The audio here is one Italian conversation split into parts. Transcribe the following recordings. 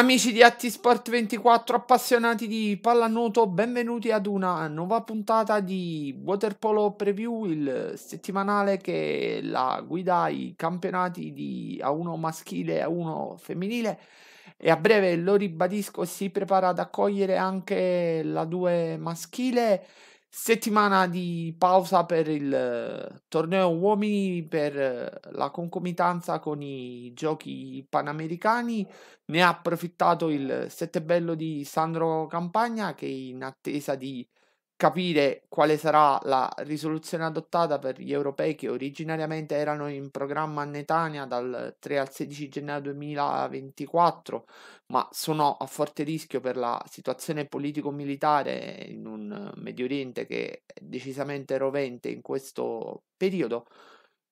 Amici di Atti Sport 24 appassionati di pallanuoto, benvenuti ad una nuova puntata di Waterpolo Preview, il settimanale che la guida ai campionati di A1 maschile e A1 femminile e a breve, lo ribadisco, si prepara ad accogliere anche la 2 maschile Settimana di pausa per il eh, torneo uomini per eh, la concomitanza con i giochi panamericani. Ne ha approfittato il settebello di Sandro Campagna che in attesa di capire quale sarà la risoluzione adottata per gli europei che originariamente erano in programma a Netania dal 3 al 16 gennaio 2024, ma sono a forte rischio per la situazione politico-militare in un Medio Oriente che è decisamente rovente in questo periodo.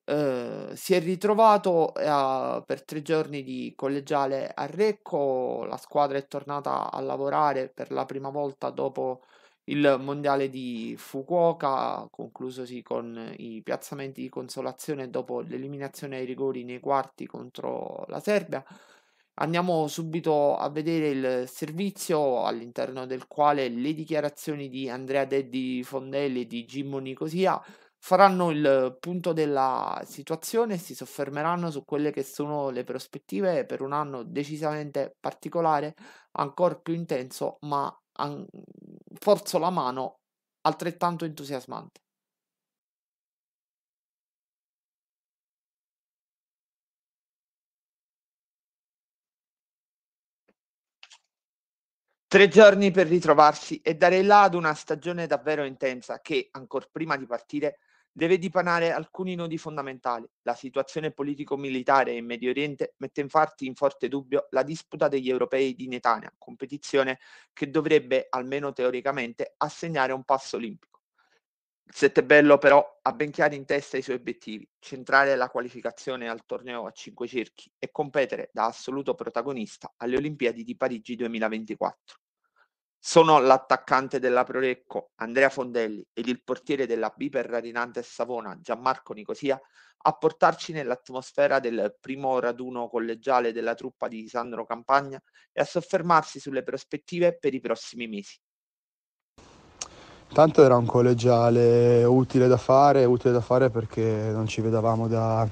Uh, si è ritrovato uh, per tre giorni di collegiale a Recco, la squadra è tornata a lavorare per la prima volta dopo il mondiale di Fukuoka, conclusosi con i piazzamenti di consolazione dopo l'eliminazione ai rigori nei quarti contro la Serbia, Andiamo subito a vedere il servizio all'interno del quale le dichiarazioni di Andrea Deddi Fondelli e di Gimmo Nicosia faranno il punto della situazione e si soffermeranno su quelle che sono le prospettive per un anno decisamente particolare, ancora più intenso, ma an- forzo la mano altrettanto entusiasmante. Tre giorni per ritrovarsi e dare là ad una stagione davvero intensa che, ancor prima di partire, deve dipanare alcuni nodi fondamentali. La situazione politico-militare in Medio Oriente mette infatti in forte dubbio la disputa degli europei di Netanya, competizione che dovrebbe, almeno teoricamente, assegnare un passo olimpico. Il Settebello però ha ben chiaro in testa i suoi obiettivi, centrare la qualificazione al torneo a cinque cerchi e competere da assoluto protagonista alle Olimpiadi di Parigi 2024. Sono l'attaccante della Prorecco, Andrea Fondelli, ed il portiere della Biper Radinante Savona, Gianmarco Nicosia, a portarci nell'atmosfera del primo raduno collegiale della truppa di Sandro Campagna e a soffermarsi sulle prospettive per i prossimi mesi. Intanto era un collegiale utile da fare, utile da fare perché non ci vedevamo da,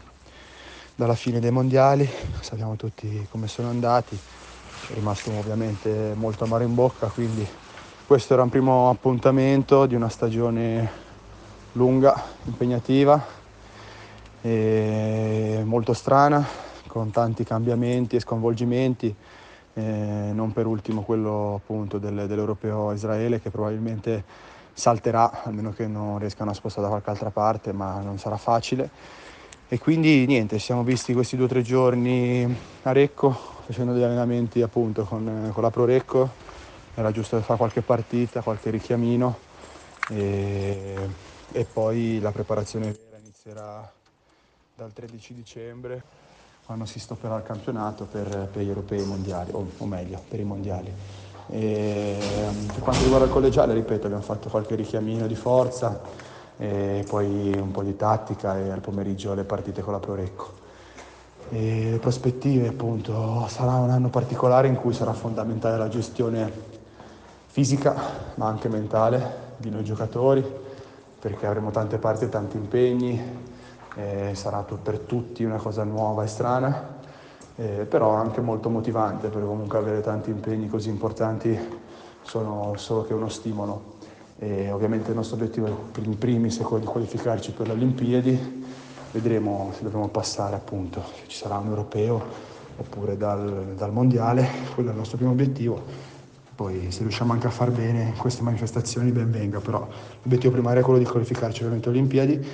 dalla fine dei mondiali, sappiamo tutti come sono andati rimasto ovviamente molto amaro in bocca, quindi questo era un primo appuntamento di una stagione lunga, impegnativa, molto strana, con tanti cambiamenti e sconvolgimenti, eh, non per ultimo quello appunto del, dell'europeo Israele che probabilmente salterà, almeno che non riescano a spostare da qualche altra parte, ma non sarà facile. E quindi niente, siamo visti questi due o tre giorni a Recco, facendo degli allenamenti appunto con, eh, con la Prorecco, era giusto fare qualche partita, qualche richiamino e, e poi la preparazione vera inizierà dal 13 dicembre quando si stopperà il campionato per, per gli europei mondiali, o, o, meglio, per i mondiali. E, per quanto riguarda il collegiale, ripeto, abbiamo fatto qualche richiamino di forza e poi un po' di tattica e al pomeriggio le partite con la Prorecco. E le prospettive, appunto, sarà un anno particolare in cui sarà fondamentale la gestione fisica, ma anche mentale di noi giocatori, perché avremo tante parti e tanti impegni, e sarà per tutti una cosa nuova e strana, eh, però anche molto motivante, perché comunque avere tanti impegni così importanti sono solo che uno stimolo. E ovviamente il nostro obiettivo in primis è quello di qualificarci per le Olimpiadi Vedremo se dovremo passare appunto, se ci sarà un europeo oppure dal, dal mondiale, quello è il nostro primo obiettivo. Poi se riusciamo anche a far bene queste manifestazioni ben venga, però l'obiettivo primario è quello di qualificarci ovviamente alle Olimpiadi.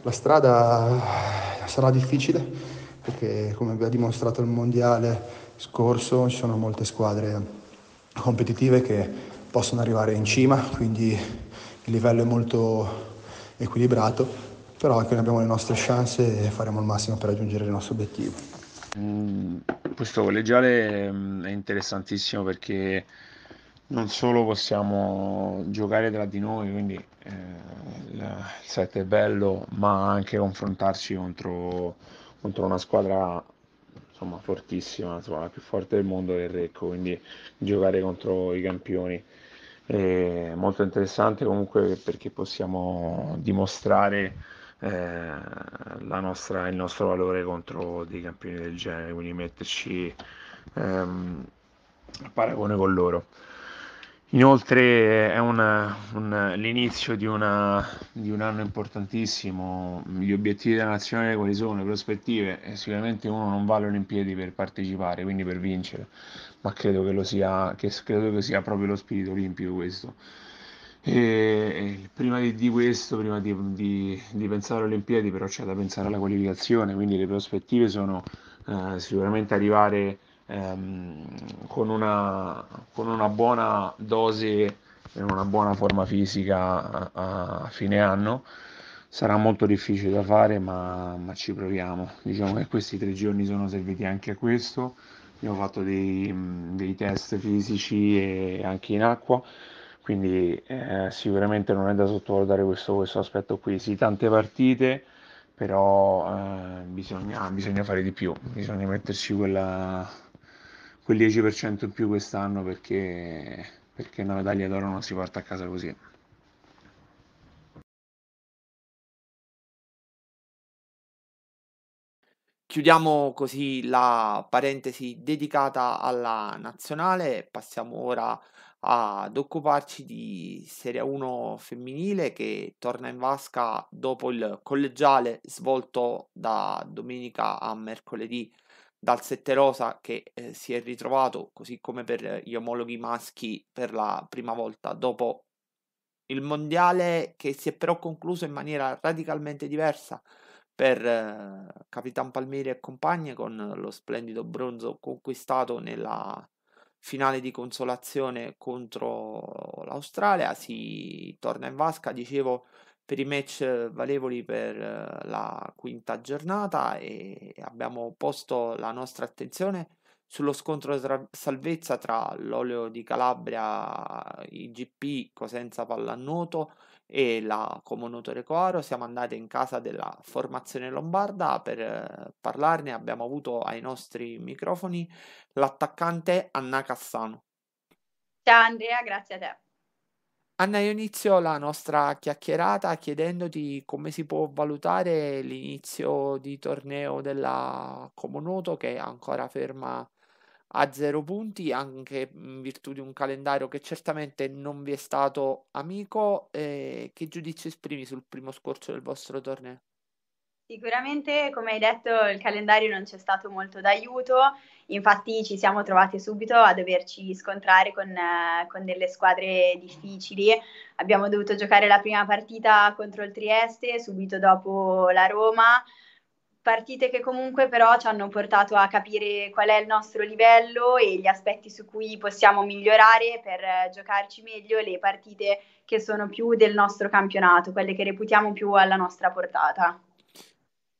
La strada sarà difficile perché come vi ha dimostrato il mondiale scorso ci sono molte squadre competitive che possono arrivare in cima, quindi il livello è molto equilibrato però ecco, noi abbiamo le nostre chance e faremo il massimo per raggiungere il nostro obiettivo. Mm, questo collegiale mm, è interessantissimo perché non solo possiamo giocare tra di noi, quindi eh, il set è bello, ma anche confrontarci contro, contro una squadra insomma, fortissima, insomma, la più forte del mondo del Recco, quindi giocare contro i campioni. È molto interessante comunque perché possiamo dimostrare eh, nostra, il nostro valore contro dei campioni del genere, quindi metterci ehm, a paragone con loro. Inoltre è una, un, l'inizio di, una, di, un anno importantissimo, gli obiettivi della nazionale quali sono, le prospettive, e eh, sicuramente uno non va alle Olimpiadi per partecipare, quindi per vincere, ma credo che, sia, che, credo che sia proprio lo spirito olimpico questo. E prima di, di questo, prima di, di, di, pensare alle Olimpiadi, però c'è da pensare alla qualificazione, quindi le prospettive sono eh, sicuramente arrivare ehm, con, una, con, una, buona dose e una buona forma fisica a, a, fine anno. Sarà molto difficile da fare, ma, ma ci proviamo. Diciamo che questi tre giorni sono serviti anche a questo. Abbiamo fatto dei, dei test fisici e anche in acqua quindi eh, sicuramente non è da sottovalutare questo, questo, aspetto qui. Sì, tante partite, però eh, bisogna, bisogna, fare di più, bisogna metterci quella, quel 10% in più quest'anno perché, perché una medaglia d'oro non si porta a casa così. Chiudiamo così la parentesi dedicata alla nazionale, passiamo ora ad occuparci di Serie 1 femminile che torna in vasca dopo il collegiale svolto da domenica a mercoledì dal Rosa che eh, si è ritrovato, così come per gli omologhi maschi, per la prima volta dopo il mondiale che si è però concluso in maniera radicalmente diversa per eh, Capitan Palmieri e compagni con lo splendido bronzo conquistato nella finale di consolazione contro l'Australia, si torna in vasca, dicevo, per i match eh, valevoli per eh, la quinta giornata e abbiamo posto la nostra attenzione sullo scontro tra salvezza tra l'olio di Calabria, IGP, Cosenza Pallanuoto e la Comunotore Coaro siamo andati in casa della formazione lombarda per eh, parlarne. Abbiamo avuto ai nostri microfoni l'attaccante Anna Cassano. Ciao Andrea, grazie a te. Anna, io inizio la nostra chiacchierata chiedendoti come si può valutare l'inizio di torneo della Comunuto che è ancora ferma a zero punti, anche in virtù di un calendario che certamente non vi è stato amico. Eh, che giudizio esprimi sul primo scorcio del vostro torneo? Sicuramente, come hai detto, il calendario non ci è stato molto d'aiuto, infatti ci siamo trovati subito a doverci scontrare con, eh, con, delle squadre difficili. Abbiamo dovuto giocare la prima partita contro il Trieste, subito dopo la Roma, partite che comunque però ci hanno portato a capire qual è il nostro livello e gli aspetti su cui possiamo migliorare per eh, giocarci meglio le partite che sono più del nostro campionato, quelle che reputiamo più alla nostra portata.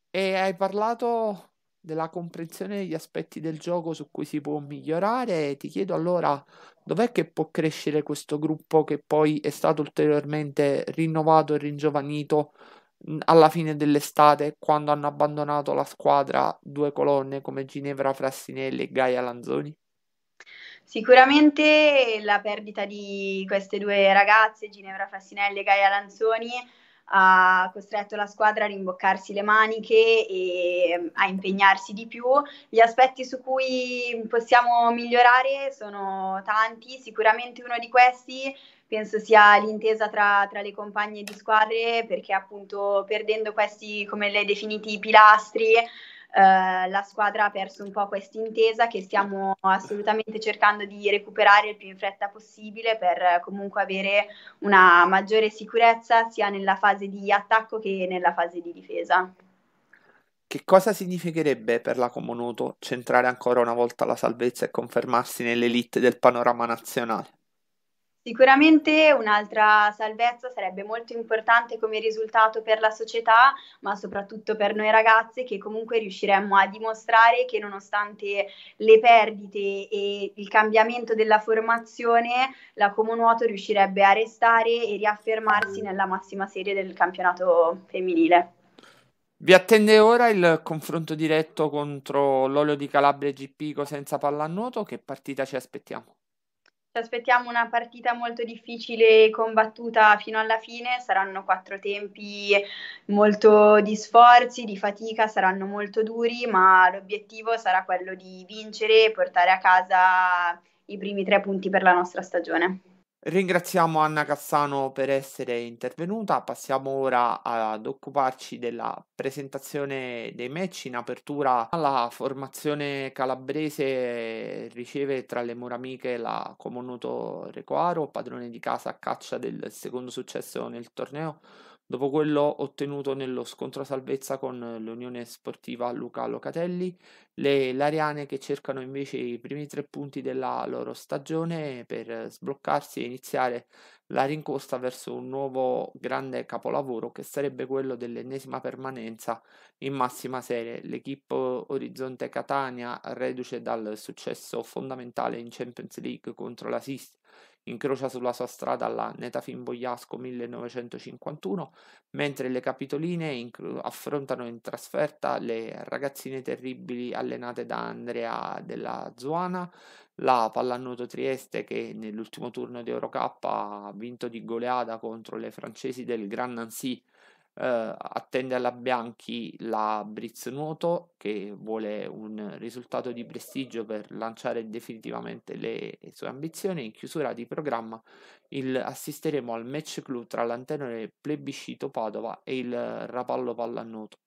E hai parlato della comprensione degli aspetti del gioco su cui si può migliorare, ti chiedo allora dov'è che può crescere questo gruppo che poi è stato ulteriormente rinnovato e ringiovanito alla fine dell'estate quando hanno abbandonato la squadra due colonne come Ginevra Frassinelli e Gaia Lanzoni? Sicuramente la perdita di queste due ragazze, Ginevra Frassinelli e Gaia Lanzoni, ha costretto la squadra a rimboccarsi le maniche e ehm, a impegnarsi di più. Gli aspetti su cui possiamo migliorare sono tanti, sicuramente uno di questi penso sia l'intesa tra, tra, le compagne di squadre perché appunto perdendo questi, come le definiti, pilastri, eh, la squadra ha perso un po' questa intesa che stiamo assolutamente cercando di recuperare il più in fretta possibile per comunque avere una maggiore sicurezza sia nella fase di attacco che nella fase di difesa. Che cosa significherebbe per la Comonuto centrare ancora una volta la salvezza e confermarsi nell'elite del panorama nazionale? Sicuramente un'altra salvezza sarebbe molto importante come risultato per la società, ma soprattutto per noi ragazze che comunque riusciremmo a dimostrare che nonostante le perdite e il cambiamento della formazione, la Comunuoto riuscirebbe a restare e riaffermarsi nella massima serie del campionato femminile. Vi attende ora il confronto diretto contro l'Olio di Calabria GP senza pallanuoto, che partita ci aspettiamo? Ci aspettiamo una partita molto difficile e combattuta fino alla fine, saranno quattro tempi molto di sforzi, di fatica, saranno molto duri, ma l'obiettivo sarà quello di vincere e portare a casa i primi tre punti per la nostra stagione. Ringraziamo Anna Cassano per essere intervenuta. Passiamo ora ad occuparci della presentazione dei match in apertura. La formazione calabrese riceve tra le muramiche la Comonuto Recoaro, padrone di casa a caccia del secondo successo nel torneo Dopo quello ottenuto nello scontro salvezza con eh, l'Unione Sportiva Luca Locatelli, le Lariane che cercano invece i primi tre punti della loro stagione per eh, sbloccarsi e iniziare la rincorsa verso un nuovo grande capolavoro che sarebbe quello dell'ennesima permanenza in massima serie. L'equipe Orizzonte Catania, reduce dal successo fondamentale in Champions League contro la Sist incrocia sulla sua strada la Netafim Bogliasco 1951, mentre le capitoline affrontano in trasferta le ragazzine terribili allenate da Andrea della Zuana, la Pallanuoto Trieste che nell'ultimo turno di Eurocup ha vinto di goleada contro le francesi del Gran Nancy Uh, attende alla Bianchi la Briz Nuoto che vuole un risultato di prestigio per lanciare definitivamente le sue ambizioni. In chiusura di programma il, assisteremo al match clou tra l'antenore Plebiscito Padova e il Rapallo Pallannuoto.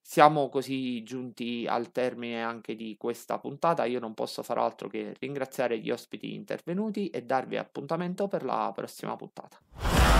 Siamo così giunti al termine anche di questa puntata, io non posso far altro che ringraziare gli ospiti intervenuti e darvi appuntamento per la prossima puntata.